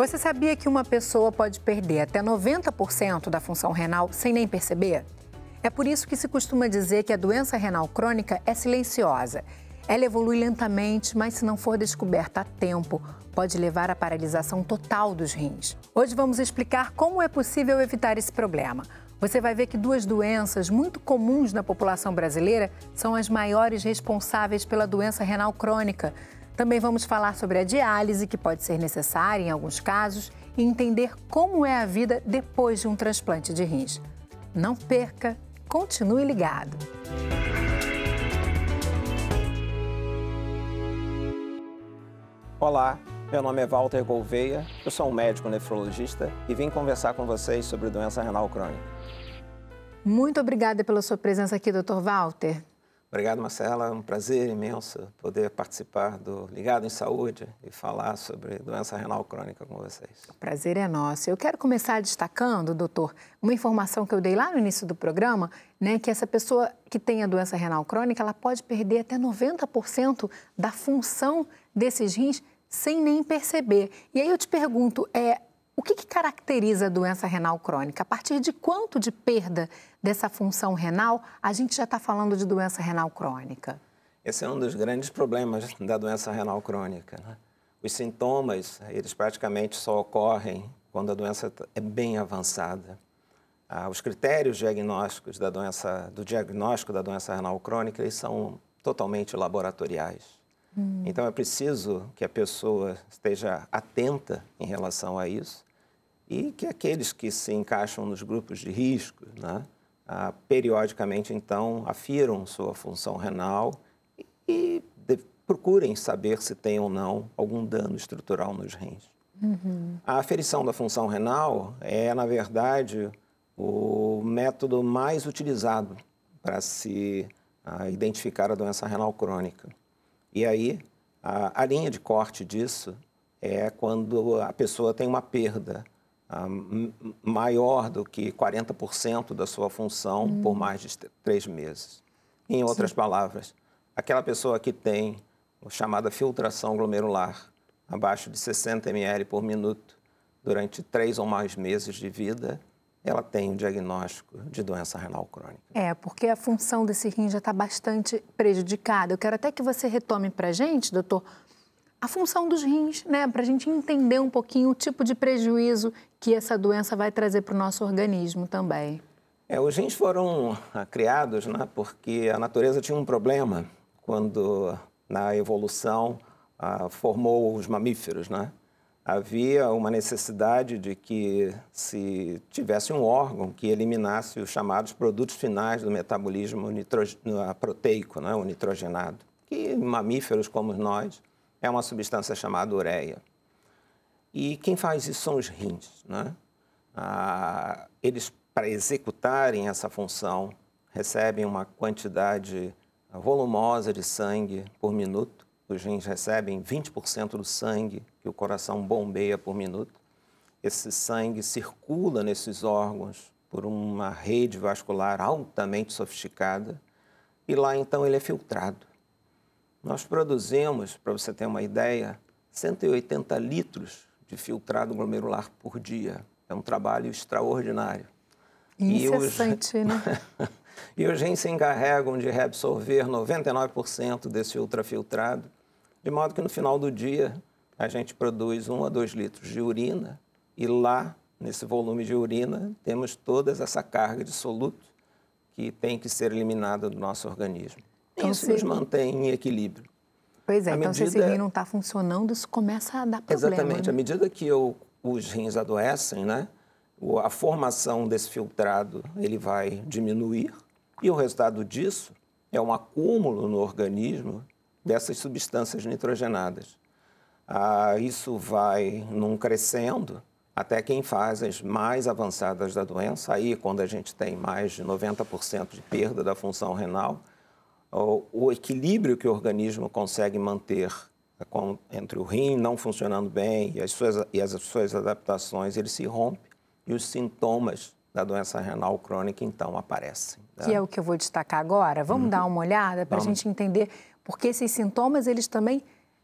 Você sabia que uma pessoa pode perder até 90% da função renal sem nem perceber? É por isso que se costuma dizer que a doença renal crônica é silenciosa. Ela evolui lentamente, mas se não for descoberta a tempo, pode levar à paralisação total dos rins. Hoje vamos explicar como é possível evitar esse problema. Você vai ver que duas doenças muito comuns na população brasileira são as maiores responsáveis pela doença renal crônica. Também vamos falar sobre a diálise, que pode ser necessária em alguns casos, e entender como é a vida depois de um transplante de rins. Não perca, continue ligado. Olá, meu nome é Walter Gouveia, eu sou um médico nefrologista e vim conversar com vocês sobre doença renal crônica. Muito obrigada pela sua presença aqui, Dr. Walter. Obrigado, Marcela. É um prazer imenso poder participar do Ligado em Saúde e falar sobre doença renal crônica com vocês. O prazer é nosso. Eu quero começar destacando, doutor, uma informação que eu dei lá no início do programa, né, que essa pessoa que tem a doença renal crônica, ela pode perder até 90% da função desses rins sem nem perceber. E aí eu te pergunto, é o que, que, caracteriza a doença renal crônica? A partir de quanto de perda dessa função renal a gente já está falando de doença renal crônica? Esse é um dos grandes problemas da doença renal crônica. Né? Os sintomas, eles praticamente só ocorrem quando a doença é bem avançada. Ah, os critérios diagnósticos da doença, do diagnóstico da doença renal crônica, eles são totalmente laboratoriais. Hum. Então é preciso que a pessoa esteja atenta em relação a isso e que aqueles que se encaixam nos grupos de risco, né, ah, periodicamente, então, afiram sua função renal e, e de, procurem saber se tem ou não algum dano estrutural nos rins. Uhum. A aferição da função renal é, na verdade, o método mais utilizado para se ah, identificar a doença renal crônica. E aí, a, a linha de corte disso é quando a pessoa tem uma perda ah, maior do que 40% da sua função hum. por mais de três meses. Em outras Sim. palavras, aquela pessoa que tem a chamada filtração glomerular abaixo de 60 ml por minuto durante três ou mais meses de vida, ela tem o um diagnóstico de doença renal crônica. É, porque a função desse rim já está bastante prejudicada. Eu quero até que você retome para a gente, doutor, a função dos rins, né? Para a gente entender um pouquinho o tipo de prejuízo que essa doença vai trazer para o nosso organismo também. É, os rins foram ah, criados, né? Porque a natureza tinha um problema quando na evolução ah, formou os mamíferos, né? Havia uma necessidade de que se tivesse um órgão que eliminasse os chamados produtos finais do metabolismo ah, proteico, né? o nitrogenado, que mamíferos como nós é uma substância chamada ureia. E quem faz isso são os rins. Né? Ah, eles, para executarem essa função, recebem uma quantidade volumosa de sangue por minuto. Os rins recebem 20% do sangue que o coração bombeia por minuto. Esse sangue circula nesses órgãos por uma rede vascular altamente sofisticada e lá então ele é filtrado. Nós produzimos, para você ter uma ideia, 180 litros de filtrado glomerular por dia. É um trabalho extraordinário. Incessante, né? e os... né? e os rins se encarregam de reabsorver 99% desse ultrafiltrado, de modo que no final do dia a gente produz 1 a 2 litros de urina e lá, nesse volume de urina, temos toda essa carga de soluto que tem que ser eliminada do nosso organismo então, isso se... nos mantém em equilíbrio. Pois é, à então medida... se esse rim não está funcionando, isso começa a dar problema. Exatamente, né? à medida que eu, os rins adoecem, né, a formação desse filtrado ele vai diminuir e o resultado disso é um acúmulo no organismo dessas substâncias nitrogenadas. Ah, isso vai num crescendo até que em fases mais avançadas da doença, aí quando a gente tem mais de 90% de perda da função renal, o, o equilíbrio que o organismo consegue manter é com, entre o rim não funcionando bem e as, suas, e as suas adaptações, ele se rompe e os sintomas da doença renal crônica então aparecem. Né? Que é o que eu vou destacar agora. Vamos uhum. dar uma olhada para a gente entender, porque esses sintomas eles também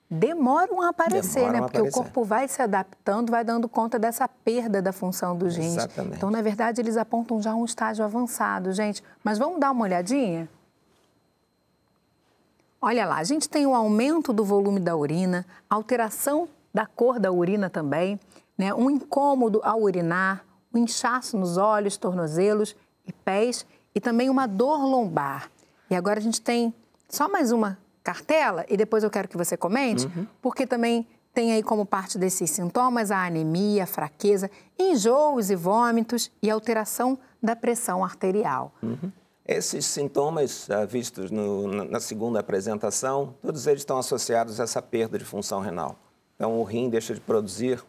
demoram a aparecer, demoram né? Porque aparecer. o corpo vai se adaptando, vai dando conta dessa perda da função dos rins. Exatamente. Então, na verdade, eles apontam já um estágio avançado, gente. Mas vamos dar uma olhadinha? Olha lá, a gente tem o um aumento do volume da urina, alteração da cor da urina também, né? um incômodo ao urinar, um inchaço nos olhos, tornozelos e pés e também uma dor lombar. E agora a gente tem só mais uma cartela e depois eu quero que você comente, uhum. porque também tem aí como parte desses sintomas a anemia, a fraqueza, enjoos e vômitos e alteração da pressão arterial. Uhum. Esses sintomas ah, vistos no, na segunda apresentação, todos eles estão associados a essa perda de função renal. Então, o rim deixa de produzir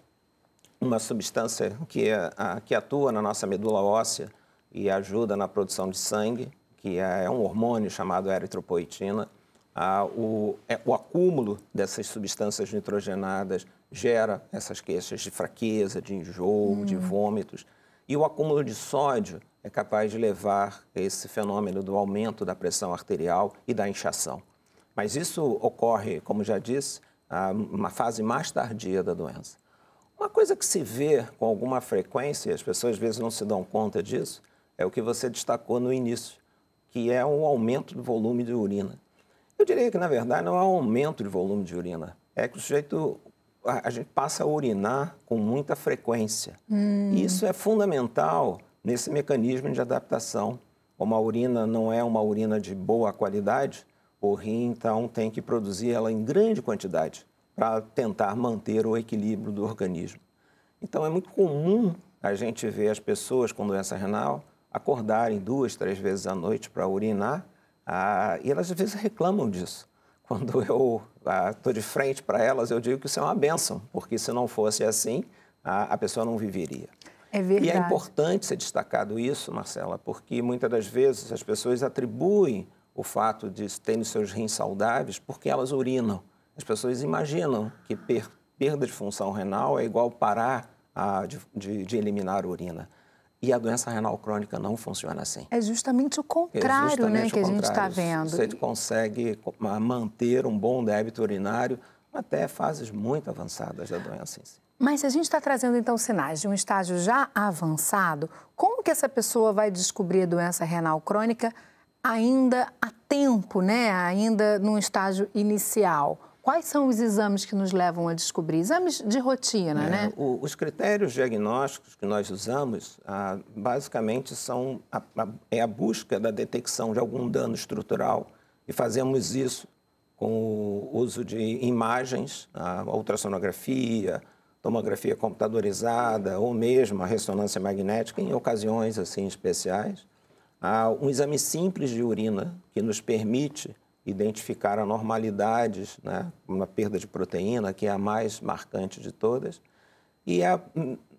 uma substância que, é a, que atua na nossa medula óssea e ajuda na produção de sangue, que é, é um hormônio chamado eritropoetina. Ah, o, é, o, acúmulo dessas substâncias nitrogenadas gera essas queixas de fraqueza, de enjoo, hum. de vômitos. E o acúmulo de sódio é capaz de levar esse fenômeno do aumento da pressão arterial e da inchação. Mas isso ocorre, como já disse, uma fase mais tardia da doença. Uma coisa que se vê com alguma frequência, as pessoas às vezes não se dão conta disso, é o que você destacou no início, que é um aumento do volume de urina. Eu diria que, na verdade, não é um aumento de volume de urina, é que o sujeito a gente passa a urinar com muita frequência. Hum. E isso é fundamental nesse mecanismo de adaptação. Uma urina não é uma urina de boa qualidade, o rim então tem que produzir ela em grande quantidade para tentar manter o equilíbrio do organismo. Então é muito comum a gente ver as pessoas com doença renal acordarem duas, três vezes à noite para urinar ah, e elas às vezes reclamam disso. Quando eu estou ah, de frente para elas, eu digo que isso é uma benção, porque se não fosse assim, ah, a pessoa não viveria. É, é verdade. E é importante ser destacado isso, Marcela, porque muitas das vezes as pessoas atribuem o fato de terem seus rins saudáveis porque elas urinam. As pessoas imaginam que per perda de função renal é igual parar a, de, de, de eliminar a urina. E a doença renal crônica não funciona assim. É justamente o contrário, é justamente né, que a gente está vendo. Você consegue manter um bom débito urinário até fases muito avançadas da doença em si. Mas se a gente está trazendo então sinais de um estágio já avançado, como que essa pessoa vai descobrir a doença renal crônica ainda a tempo, né? Ainda num estágio inicial? Quais são os exames que nos levam a descobrir? Exames de rotina, é, né? O, os critérios diagnósticos que nós usamos, ah, basicamente, são a, a, é a busca da detecção de algum dano estrutural. E fazemos isso com o uso de imagens, a ah, ultrassonografia, tomografia computadorizada ou mesmo a ressonância magnética em ocasiões assim especiais. Há um exame simples de urina que nos permite identificar anormalidades, né? uma perda de proteína, que é a mais marcante de todas, e a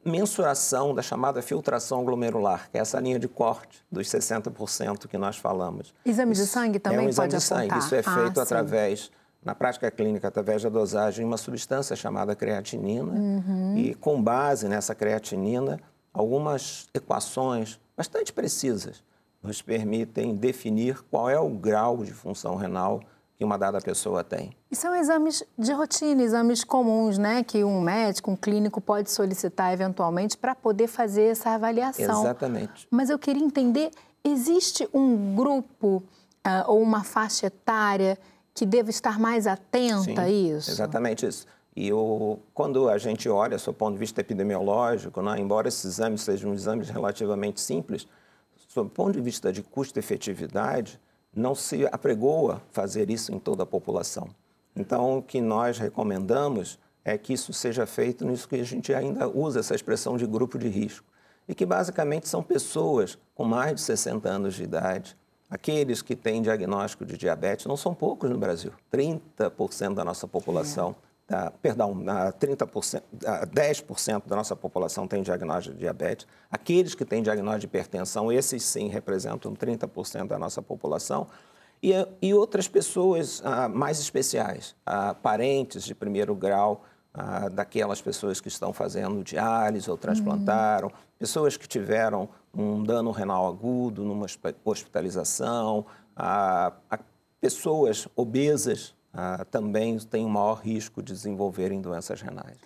mensuração da chamada filtração glomerular, que é essa linha de corte dos 60% que nós falamos. Exame de sangue também é um exame pode de apontar. sangue, isso é ah, feito ah, através sim na prática clínica, através da dosagem, uma substância chamada creatinina. Uhum. E com base nessa creatinina, algumas equações bastante precisas nos permitem definir qual é o grau de função renal que uma dada pessoa tem. E são exames de rotina, exames comuns, né? Que um médico, um clínico pode solicitar eventualmente para poder fazer essa avaliação. Exatamente. Mas eu queria entender: existe um grupo uh, ou uma faixa etária que devo estar mais atenta Sim, a isso? Exatamente isso. E o, quando a gente olha, do ponto de vista epidemiológico, né, embora esses exames sejam exames relativamente simples, sob o ponto de vista de custo-efetividade, não se apregoa fazer isso em toda a população. Então, o que nós recomendamos é que isso seja feito nisso que a gente ainda usa essa expressão de grupo de risco, e que basicamente são pessoas com mais de 60 anos de idade, Aqueles que têm diagnóstico de diabetes não são poucos no Brasil. 30% da nossa população, é. Tá, ah, perdão, 30%, 10% da nossa população tem diagnóstico de diabetes. Aqueles que têm diagnóstico de hipertensão, esses sim representam 30% da nossa população. E, e outras pessoas ah, mais especiais, ah, parentes de primeiro grau, ah, daquelas pessoas que estão fazendo diálise ou uhum. transplantaram, uhum pessoas que tiveram um dano renal agudo, numa hospitalização, a, a pessoas obesas a, também têm um maior risco de desenvolverem doenças renais.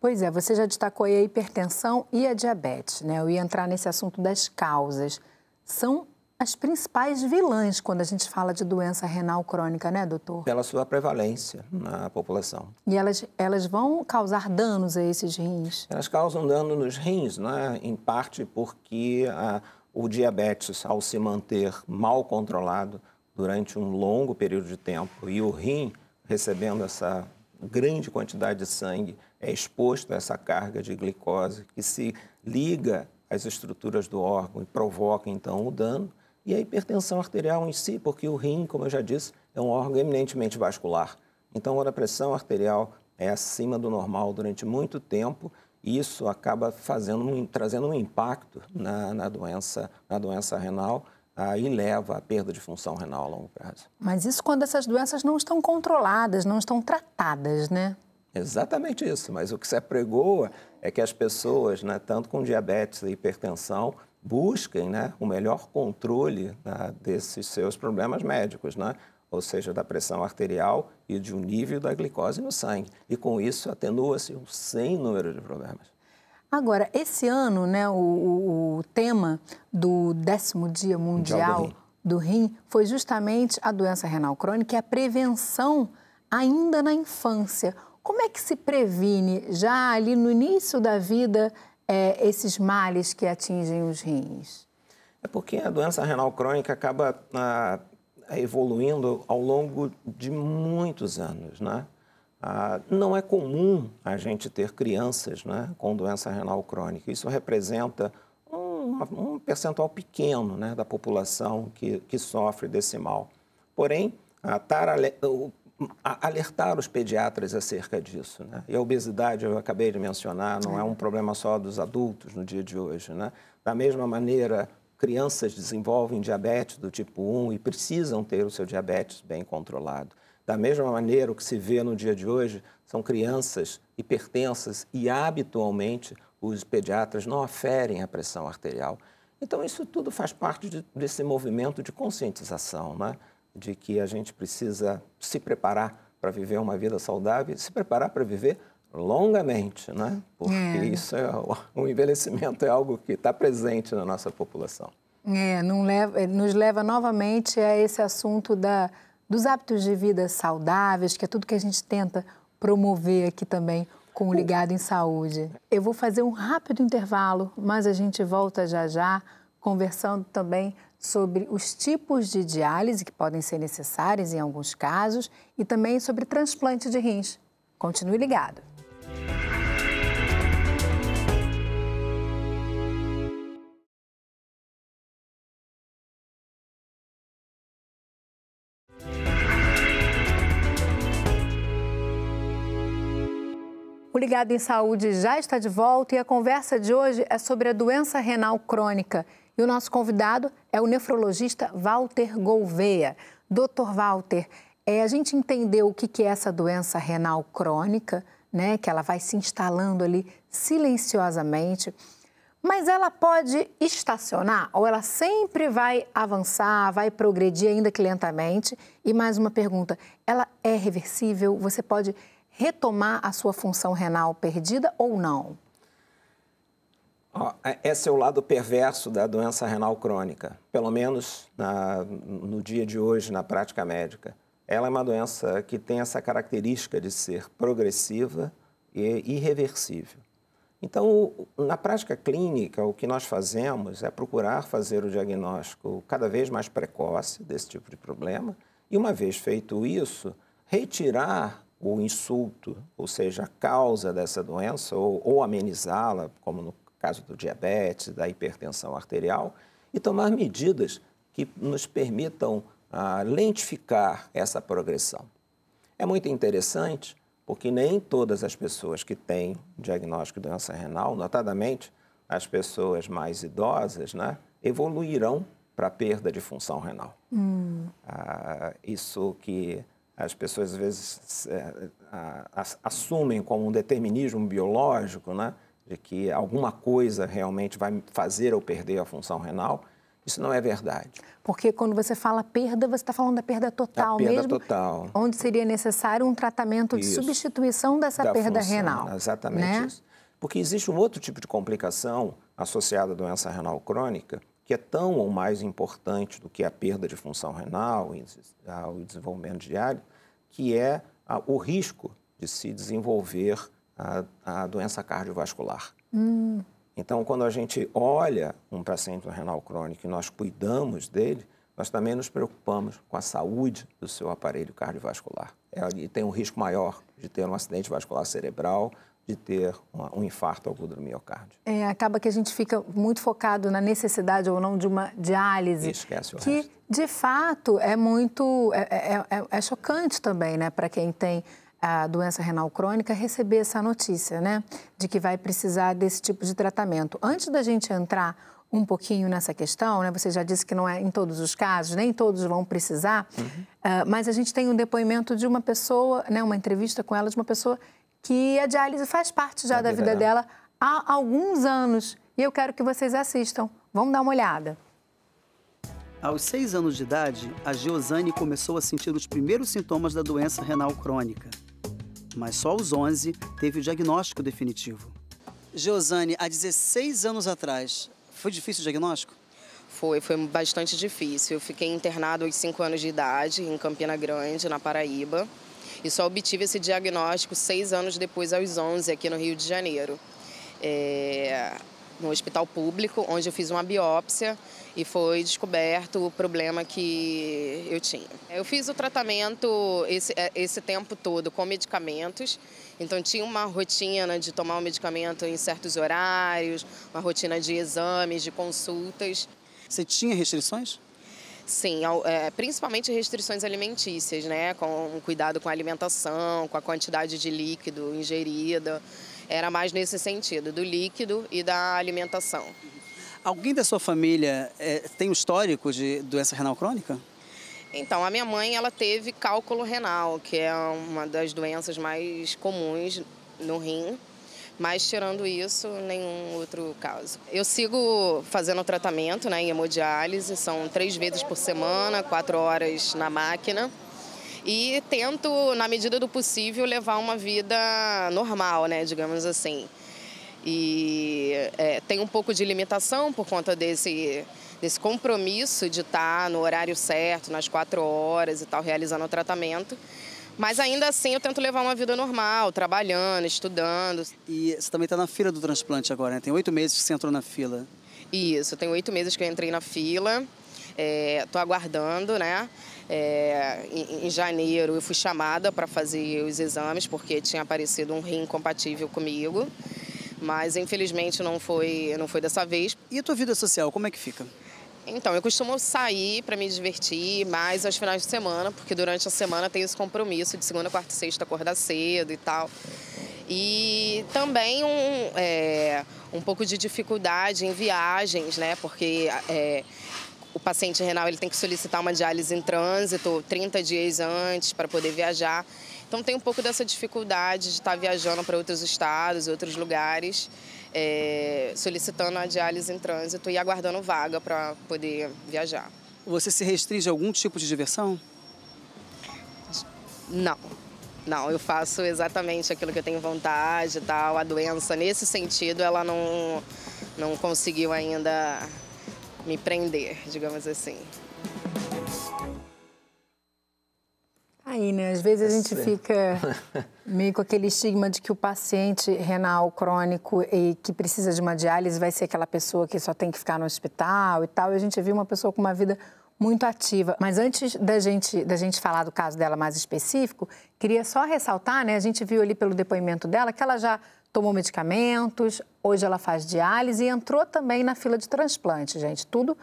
Pois é, você já destacou a hipertensão e a diabetes, né? Eu ia entrar nesse assunto das causas. São as principais vilãs quando a gente fala de doença renal crônica, né, doutor? Pela sua prevalência na população. E elas, elas vão causar danos a esses rins? Elas causam dano nos rins, né? em parte porque a, ah, o diabetes, ao se manter mal controlado durante um longo período de tempo e o rim recebendo essa grande quantidade de sangue é exposto a essa carga de glicose que se liga às estruturas do órgão e provoca então o dano e a hipertensão arterial em si, porque o rim, como eu já disse, é um órgão eminentemente vascular. Então, quando a pressão arterial é acima do normal durante muito tempo, isso acaba fazendo um, trazendo um impacto na, na, doença, na doença renal ah, e leva à perda de função renal a longo prazo. Mas isso quando essas doenças não estão controladas, não estão tratadas, né? Exatamente isso, mas o que se apregoa é que as pessoas, né, tanto com diabetes e hipertensão, busquem né, o melhor controle né, desses seus problemas médicos, né? ou seja, da pressão arterial e de um nível da glicose no sangue. E com isso atenua-se um sem número de problemas. Agora, esse ano, né, o, o tema do décimo dia mundial, mundial do, rim. do rim foi justamente a doença renal crônica e a prevenção ainda na infância. Como é que se previne já ali no início da vida é, esses males que atingem os rins? É porque a doença renal crônica acaba ah, evoluindo ao longo de muitos anos, né? Ah, não é comum a gente ter crianças né, com doença renal crônica. Isso representa um, um percentual pequeno né, da população que, que sofre desse mal. Porém, a tarale... o alertar os pediatras acerca disso. Né? E a obesidade, eu acabei de mencionar, não é um problema só dos adultos no dia de hoje. Né? Da mesma maneira, crianças desenvolvem diabetes do tipo 1 e precisam ter o seu diabetes bem controlado. Da mesma maneira, o que se vê no dia de hoje são crianças hipertensas e, habitualmente, os pediatras não aferem a pressão arterial. Então, isso tudo faz parte de, desse movimento de conscientização, né? de que a gente precisa se preparar para viver uma vida saudável, se preparar para viver longamente, né? Porque é. isso é o envelhecimento é algo que está presente na nossa população. É, leva, eh, nos leva novamente a esse assunto da, dos hábitos de vida saudáveis, que é tudo que a gente tenta promover aqui também com o Ligado em Saúde. Eu vou fazer um rápido intervalo, mas a gente volta já já, conversando também sobre os tipos de diálise que podem ser necessárias em alguns casos e também sobre transplante de rins. Continue ligado. O Ligado em Saúde já está de volta e a conversa de hoje é sobre a doença renal crônica e o nosso convidado é o nefrologista Walter Gouveia. Doutor Walter, é, a gente entendeu o que, que é essa doença renal crônica, né, que ela vai se instalando ali silenciosamente, mas ela pode estacionar ou ela sempre vai avançar, vai progredir ainda que lentamente? E mais uma pergunta, ela é reversível? Você pode retomar a sua função renal perdida ou não? É, esse é o lado perverso da doença renal crônica, pelo menos na, no dia de hoje, na prática médica. Ela é uma doença que tem essa característica de ser progressiva e irreversível. Então, na prática clínica, o que nós fazemos é procurar fazer o diagnóstico cada vez mais precoce desse tipo de problema e, uma vez feito isso, retirar o insulto, ou seja, a causa dessa doença, ou, ou amenizá-la, como no caso do diabetes, da hipertensão arterial, e tomar medidas que nos permitam ah, lentificar essa progressão. É muito interessante porque nem todas as pessoas que têm diagnóstico de doença renal, notadamente as pessoas mais idosas, né, evoluirão para perda de função renal. Hum. Ah, isso que as pessoas às vezes eh, assumem como um determinismo biológico, né? de é que alguma coisa realmente vai fazer eu perder a função renal, isso não é verdade. Porque quando você fala perda, você está falando da perda total a perda mesmo. total. Onde seria necessário um tratamento isso. de substituição dessa perda função, renal. Exatamente né? isso. Porque existe um outro tipo de complicação associada à doença renal crônica, que é tão ou mais importante do que a perda de função renal e ah, o desenvolvimento diário, que é ah, o risco de se desenvolver a, a doença cardiovascular. Hum. Então, quando a gente olha um paciente renal crônico e nós cuidamos dele, nós também nos preocupamos com a saúde do seu aparelho cardiovascular. Ele é, e tem um risco maior de ter um acidente vascular cerebral, de ter uma, um infarto agudo do miocárdio. É, acaba que a gente fica muito focado na necessidade ou não de uma diálise. E esquece o que, resto. de fato, é muito... é, é, é, é chocante também, né? Para quem tem a doença renal crônica receber essa notícia, né, de que vai precisar desse tipo de tratamento. Antes da gente entrar um pouquinho nessa questão, né? Você já disse que não é em todos os casos, nem todos vão precisar, uhum. uh, mas a gente tem um depoimento de uma pessoa, né? Uma entrevista com ela de uma pessoa que a diálise faz parte já é da vida dela há alguns anos e eu quero que vocês assistam. Vamos dar uma olhada. Aos seis anos de idade, a Giosane começou a sentir os primeiros sintomas da doença renal crônica mas só os 11 teve o diagnóstico definitivo. Josane, há 16 anos atrás, foi difícil o diagnóstico? Foi, foi bastante difícil. Eu fiquei internado aos 5 anos de idade, em Campina Grande, na Paraíba. E só obtive esse diagnóstico seis anos depois, aos 11, aqui no Rio de Janeiro. É no hospital público, onde eu fiz uma biópsia e foi descoberto o problema que eu tinha. Eu fiz o tratamento esse, é, esse tempo todo com medicamentos, então tinha uma rotina de tomar o medicamento em certos horários, uma rotina de exames, de consultas. Você tinha restrições? Sim, é, principalmente restrições alimentícias, né? Com cuidado com a alimentação, com a quantidade de líquido ingerida. Era mais nesse sentido, do líquido e da alimentação. Alguém da sua família é, tem um histórico de doença renal crônica? Então, a minha mãe ela teve cálculo renal, que é uma das doenças mais comuns no rim. Mas tirando isso, nenhum outro caso. Eu sigo fazendo tratamento né, em hemodiálise, são três vezes por semana, quatro horas na máquina e tento, na medida do possível, levar uma vida normal, né, digamos assim. E é, tem um pouco de limitação por conta desse, desse compromisso de estar no horário certo, nas quatro horas e tal, realizando o tratamento. Mas ainda assim eu tento levar uma vida normal, trabalhando, estudando. E você também está na fila do transplante agora, né? Tem oito meses que você entrou na fila. Isso, tem oito meses que eu entrei na fila. Estou é, aguardando, né? É, em, em, janeiro eu fui chamada para fazer os exames porque tinha aparecido um rim compatível comigo, mas infelizmente não foi, não foi dessa vez. E a tua vida social, como é que fica? Então, eu costumo sair para me divertir mais aos finais de semana, porque durante a semana tem esse compromisso de segunda, quarta e sexta acordar cedo e tal. E também um, é, um pouco de dificuldade em viagens, né? Porque é, o paciente renal ele tem que solicitar uma diálise em trânsito 30 dias antes para poder viajar. Então tem um pouco dessa dificuldade de estar tá viajando para outros estados, outros lugares, é, solicitando a diálise em trânsito e aguardando vaga para poder viajar. Você se restringe a algum tipo de diversão? Não. Não, eu faço exatamente aquilo que eu tenho vontade e tal. A doença, nesse sentido, ela não, não conseguiu ainda me prender, digamos assim. Aí, né? Às vezes a gente é fica meio com aquele estigma de que o paciente renal crônico e que precisa de uma diálise vai ser aquela pessoa que só tem que ficar no hospital e tal. E a gente viu uma pessoa com uma vida muito ativa. Mas antes da gente, da gente falar do caso dela mais específico, queria só ressaltar, né? A gente viu ali pelo depoimento dela que ela já tomou medicamentos, hoje ela faz diálise e entrou também na fila de transplante, gente. Tudo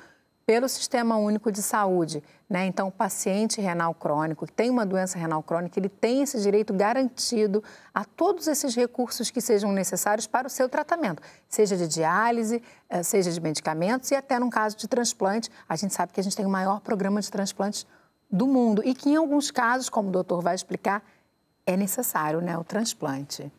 pelo Sistema Único de Saúde. Né? Então, o paciente renal crônico, que tem uma doença renal crônica, ele tem esse direito garantido a todos esses recursos que sejam necessários para o seu tratamento, seja de diálise, eh, seja de medicamentos e até num caso de transplante. A gente sabe que a gente tem o maior programa de transplantes do mundo e que, em alguns casos, como o doutor vai explicar, é necessário né, o transplante.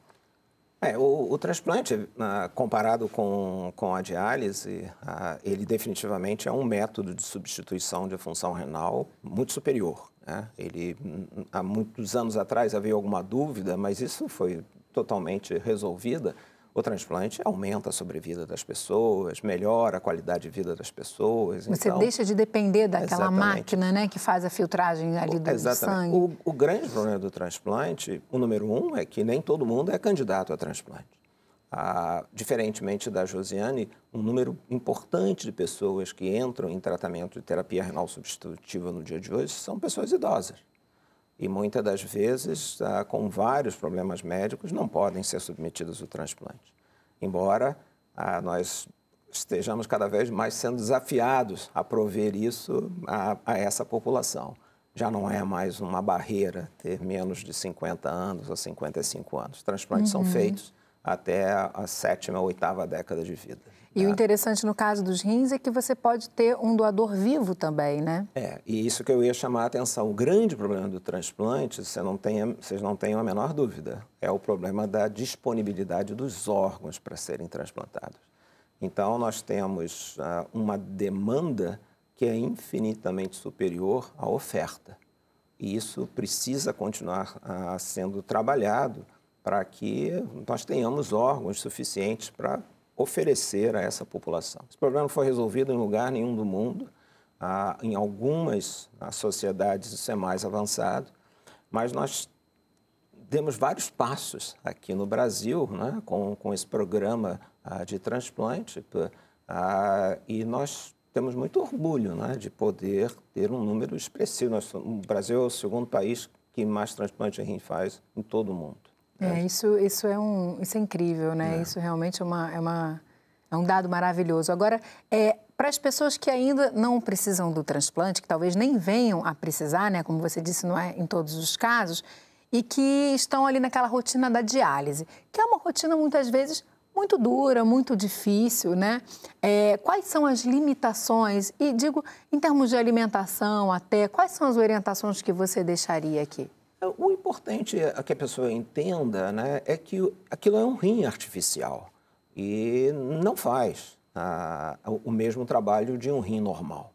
É, o, o, transplante, ah, comparado com, com a diálise, ah, ele definitivamente é um método de substituição de função renal muito superior. Né? Ele, hum, há muitos anos atrás havia alguma dúvida, mas isso foi totalmente resolvida o transplante aumenta a sobrevida das pessoas, melhora a qualidade de vida das pessoas. Você então, deixa de depender daquela exatamente. máquina né, que faz a filtragem ali do, exatamente. sangue. O, o grande problema do transplante, o número um, é que nem todo mundo é candidato a transplante. Ah, diferentemente da Josiane, um número importante de pessoas que entram em tratamento de terapia renal substitutiva no dia de hoje são pessoas idosas e muitas das vezes, ah, com vários problemas médicos, não podem ser submetidos ao transplante. Embora ah, nós estejamos cada vez mais sendo desafiados a prover isso a, a essa população. Já não é mais uma barreira ter menos de 50 anos ou 55 anos. Transplantes uhum. são feitos até a sétima ou oitava década de vida. E o tá. interessante no caso dos rins é que você pode ter um doador vivo também, né? É, e isso que eu ia chamar a atenção. O grande problema do transplante, você não tem, vocês não tenham a menor dúvida, é o problema da disponibilidade dos órgãos para serem transplantados. Então, nós temos uh, uma demanda que é infinitamente superior à oferta. E isso precisa continuar uh, sendo trabalhado para que nós tenhamos órgãos suficientes para oferecer a essa população. Esse problema não foi resolvido em lugar nenhum do mundo. Ah, em algumas sociedades isso é mais avançado, mas nós demos vários passos aqui no Brasil né, com, com esse programa ah, de transplante ah, e nós temos muito orgulho né, de poder ter um número expressivo. Nós, o Brasil é o segundo país que mais transplante de rim faz em todo o mundo. É, é, isso, isso, é um, isso é incrível, né? É. Isso realmente é, uma, é, uma, é um dado maravilhoso. Agora, é, para as pessoas que ainda não precisam do transplante, que talvez nem venham a precisar, né? Como você disse, não é em todos os casos, e que estão ali naquela rotina da diálise, que é uma rotina muitas vezes muito dura, muito difícil, né? É, quais são as limitações? E digo, em termos de alimentação até, quais são as orientações que você deixaria aqui? É, o importante é que a pessoa entenda né, é que aquilo é um rim artificial e não faz ah, o mesmo trabalho de um rim normal.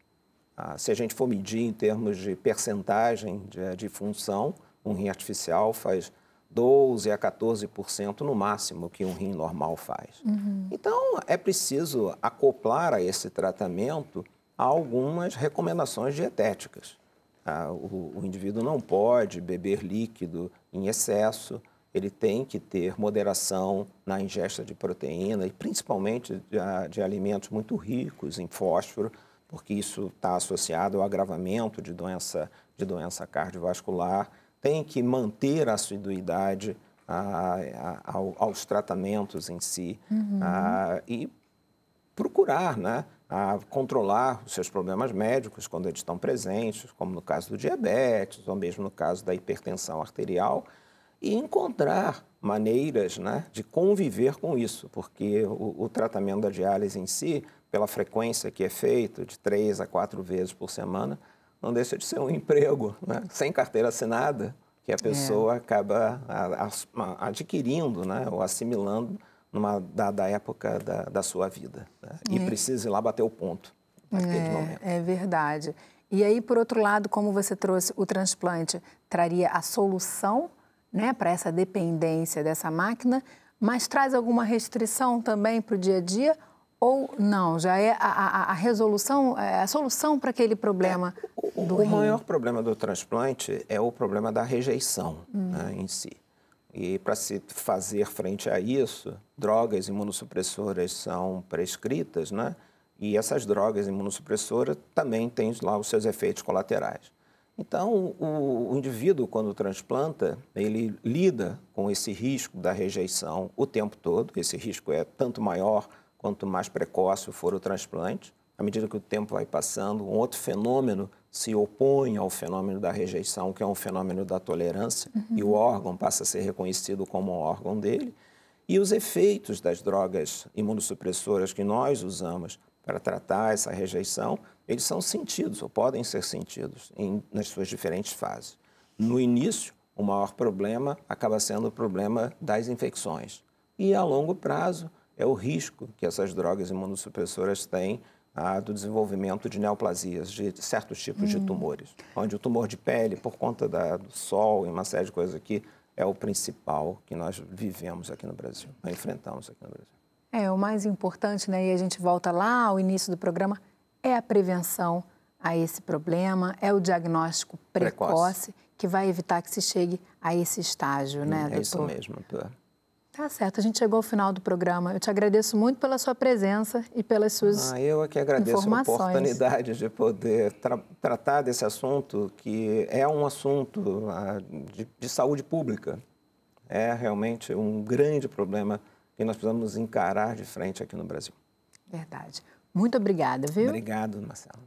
Ah, se a gente for medir em termos de percentagem de, de função, um rim artificial faz 12 a 14% no máximo que um rim normal faz. Uhum. Então, é preciso acoplar a esse tratamento algumas recomendações dietéticas. Ah, o, o indivíduo não pode beber líquido em excesso, ele tem que ter moderação na ingesta de proteína e principalmente de, ah, de alimentos muito ricos em fósforo, porque isso está associado ao agravamento de doença, de doença cardiovascular. Tem que manter a assiduidade ah, a, a, aos tratamentos em si uhum. a, ah, e procurar né, a controlar os seus problemas médicos quando eles estão presentes, como no caso do diabetes ou mesmo no caso da hipertensão arterial, e encontrar maneiras né, de conviver com isso, porque o, o tratamento da diálise em si, pela frequência que é feito, de três a quatro vezes por semana, não deixa de ser um emprego, né? sem carteira assinada, que a é. pessoa é. acaba adquirindo né, ou assimilando numa dada época da, da sua vida. Né? E é. precisa ir lá bater o ponto naquele é, momento. É verdade. E aí, por outro lado, como você trouxe o transplante, traria a solução né, para essa dependência dessa máquina, mas traz alguma restrição também para o dia a dia? Ou não, já é a, a, a resolução, é a solução para aquele problema é, o, do O rim. maior problema do transplante é o problema da rejeição né, hum. né, em si. E para se fazer frente a isso, drogas imunossupressoras são prescritas, né? E essas drogas imunossupressoras também têm lá os seus efeitos colaterais. Então, o, o indivíduo, quando transplanta, ele lida com esse risco da rejeição o tempo todo. Esse risco é tanto maior quanto mais precoce for o transplante à medida que o tempo vai passando, um outro fenômeno se opõe ao fenômeno da rejeição, que é um fenômeno da tolerância, uhum. e o órgão passa a ser reconhecido como órgão dele. E os efeitos das drogas imunossupressoras que nós usamos para tratar essa rejeição, eles são sentidos, ou podem ser sentidos, em, nas suas diferentes fases. No início, o maior problema acaba sendo o problema das infecções. E a longo prazo, é o risco que essas drogas imunossupressoras têm ah, do desenvolvimento de neoplasias, de certos tipos de hum. tumores, onde o tumor de pele, por conta da, do sol e uma série de coisas aqui, é o principal que nós vivemos aqui no Brasil, né, enfrentamos aqui no Brasil. É, o mais importante, né, e a gente volta lá ao início do programa, é a prevenção a esse problema, é o diagnóstico precoce, precoce. que vai evitar que se chegue a esse estágio, né, hum, né, é doutor? É isso mesmo, doutor. Tá certo, a gente chegou ao final do programa. Eu te agradeço muito pela sua presença e pelas suas ah, Eu é que agradeço a oportunidade de poder tra tratar desse assunto, que é um assunto ah, de, de saúde pública. É realmente um grande problema que nós precisamos encarar de frente aqui no Brasil. Verdade. Muito obrigada, viu? Obrigado, Marcelo.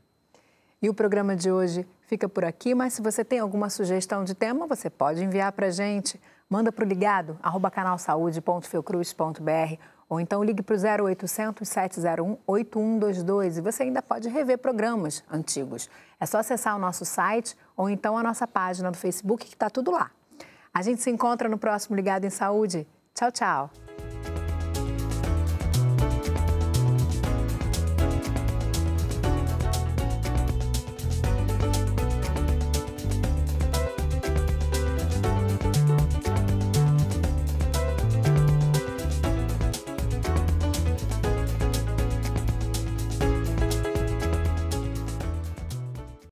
E o programa de hoje fica por aqui, mas se você tem alguma sugestão de tema, você pode enviar para a gente manda para o ligado, arroba canalsaude.fiocruz.br ou então ligue para o 0800 701 8122 e você ainda pode rever programas antigos. É só acessar o nosso site ou então a nossa página do Facebook que está tudo lá. A gente se encontra no próximo Ligado em Saúde. Tchau, tchau!